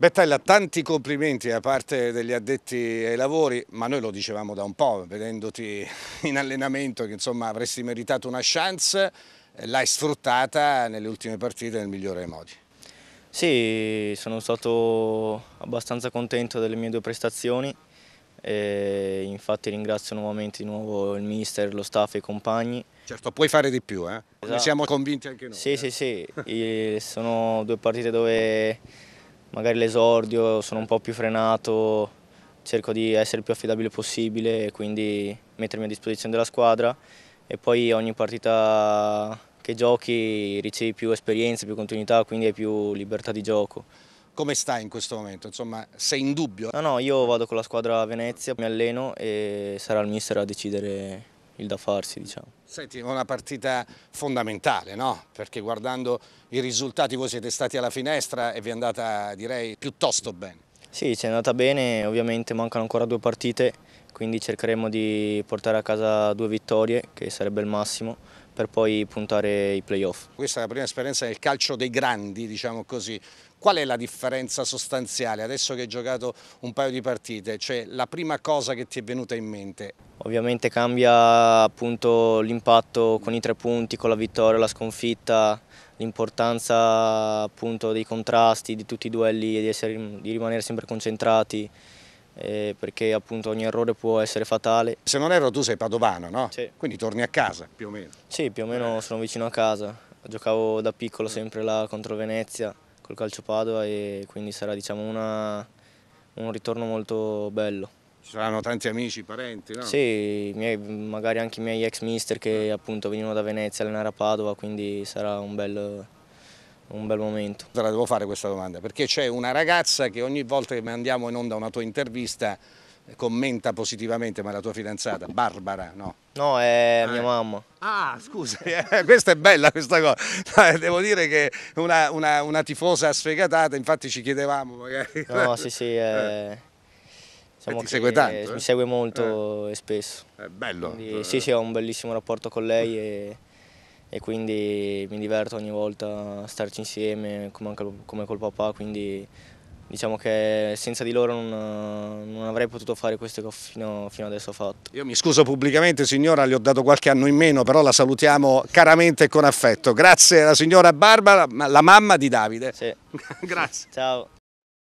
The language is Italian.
Bettella, tanti complimenti da parte degli addetti ai lavori, ma noi lo dicevamo da un po', vedendoti in allenamento che insomma avresti meritato una chance, eh, l'hai sfruttata nelle ultime partite nel migliore dei modi. Sì, sono stato abbastanza contento delle mie due prestazioni, e infatti ringrazio nuovamente di nuovo il mister, lo staff e i compagni. Certo, puoi fare di più, eh? Esatto. ne siamo convinti anche noi. Sì, eh? sì, sì, sono due partite dove magari l'esordio, sono un po' più frenato, cerco di essere il più affidabile possibile e quindi mettermi a disposizione della squadra e poi ogni partita che giochi ricevi più esperienza, più continuità, quindi hai più libertà di gioco. Come stai in questo momento? Insomma, sei in dubbio? No, no, io vado con la squadra a Venezia, mi alleno e sarà il mister a decidere il da farsi. Diciamo. Senti, una partita fondamentale, no? Perché guardando i risultati voi siete stati alla finestra e vi è andata direi piuttosto bene. Sì, ci è andata bene, ovviamente mancano ancora due partite, quindi cercheremo di portare a casa due vittorie, che sarebbe il massimo per poi puntare i playoff. Questa è la prima esperienza nel calcio dei grandi, diciamo così. Qual è la differenza sostanziale adesso che hai giocato un paio di partite? Cioè la prima cosa che ti è venuta in mente? Ovviamente cambia l'impatto con i tre punti, con la vittoria, la sconfitta, l'importanza dei contrasti, di tutti i duelli e di, di rimanere sempre concentrati eh, perché appunto ogni errore può essere fatale. Se non erro tu sei padovano, no? Sì. Quindi torni a casa più o meno? Sì, più o meno eh. sono vicino a casa. Giocavo da piccolo mm. sempre là contro Venezia, col calcio Padova e quindi sarà diciamo una, un ritorno molto bello. Ci saranno tanti amici, parenti, no? Sì, miei, magari anche i miei ex mister che eh. appunto venivano da Venezia a allenare a Padova, quindi sarà un bel, un bel momento. Te la devo fare questa domanda, perché c'è una ragazza che ogni volta che mandiamo in onda una tua intervista eh, commenta positivamente, ma la tua fidanzata, Barbara, no? No, è ah. mia ah, mamma. Ah, scusa, eh, questa è bella questa cosa. Eh, devo dire che una, una, una tifosa sfegatata, infatti ci chiedevamo magari. No, sì, sì, è... eh. Diciamo segue tanto, eh? Mi segue molto eh. e spesso. È bello. Quindi, sì, sì, ho un bellissimo rapporto con lei e e quindi mi diverto ogni volta a starci insieme come, anche, come col papà, quindi diciamo che senza di loro non, non avrei potuto fare questo che fino, fino, adesso ho fatto. Io mi scuso pubblicamente signora, le ho dato qualche anno in meno, però la salutiamo caramente e con affetto. Grazie alla signora Barbara, la mamma di Davide. Sì. Grazie. Ciao.